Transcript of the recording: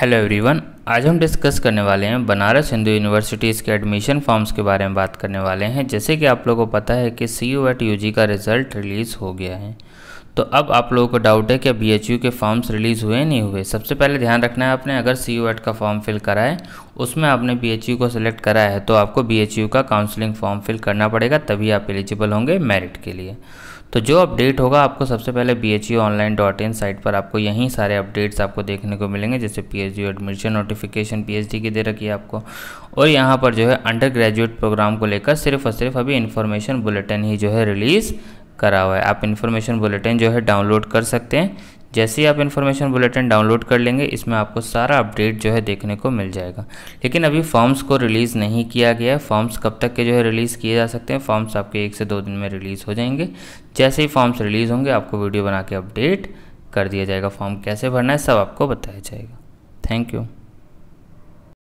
hello everyone आज हम discuss करने वाले हैं बनारस हिंदू यूनिवर्सिटीज़ के एडमिशन फॉर्म्स के बारे में बात करने वाले हैं जैसे कि आप लोगों को पता है कि सी यू एट यू का रिज़ल्ट रिलीज़ हो गया है तो अब आप लोगों को डाउट है कि बी एच यू के फॉर्म्स रिलीज़ हुए नहीं हुए सबसे पहले ध्यान रखना है आपने अगर सी यू एड का फॉर्म फिल करा है उसमें आपने बी एच यू को सिलेक्ट करा है तो आपको बी एच यू का काउंसलिंग फॉर्म फिल करना पड़ेगा तभी आप एलिजिबल होंगे मेरिट के लिए तो जो अपडेट होगा आपको सबसे पहले B H U online dot in site पर आपको यहीं सारे अपडेट्स आपको देखने को मिलेंगे जैसे P H U admission notification P H D की दे रखी है आपको और यहाँ पर जो है अंडर ग्रेजुएट प्रोग्राम को लेकर सिर्फ और सिर्फ अभी इन्फॉर्मेशन बुलेटिन ही जो है रिलीज़ करा हुआ है आप इन्फॉर्मेशन बुलेटिन जो है डाउनलोड कर सकते हैं जैसे ही आप इन्फॉर्मेशन बुलेटिन डाउनलोड कर लेंगे इसमें आपको सारा अपडेट जो है देखने को मिल जाएगा लेकिन अभी फॉर्म्स को रिलीज़ नहीं किया गया है फॉर्म्स कब तक के जो है रिलीज़ किए जा सकते हैं फॉर्म्स आपके एक से दो दिन में रिलीज़ हो जाएंगे जैसे ही फॉर्म्स रिलीज़ होंगे आपको वीडियो बना के अपडेट कर दिया जाएगा फॉर्म कैसे भरना है सब आपको बताया जाएगा थैंक यू